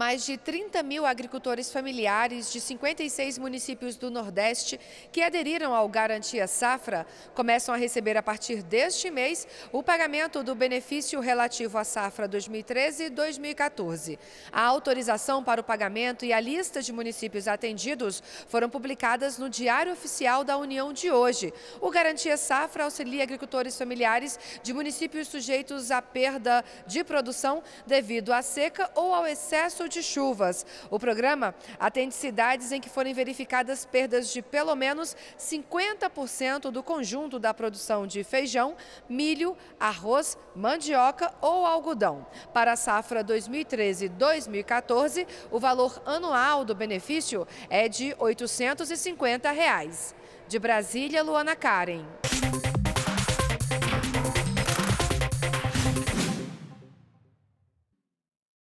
mais de 30 mil agricultores familiares de 56 municípios do Nordeste que aderiram ao Garantia Safra começam a receber a partir deste mês o pagamento do benefício relativo à safra 2013 e 2014. A autorização para o pagamento e a lista de municípios atendidos foram publicadas no Diário Oficial da União de hoje. O Garantia Safra auxilia agricultores familiares de municípios sujeitos à perda de produção devido à seca ou ao excesso de chuvas. O programa atende cidades em que forem verificadas perdas de pelo menos 50% do conjunto da produção de feijão, milho, arroz, mandioca ou algodão. Para a safra 2013-2014, o valor anual do benefício é de R$ 850. Reais. De Brasília, Luana Karen.